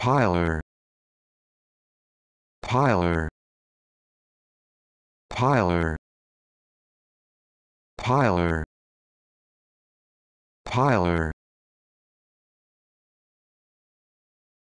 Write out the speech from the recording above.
piler piler piler piler piler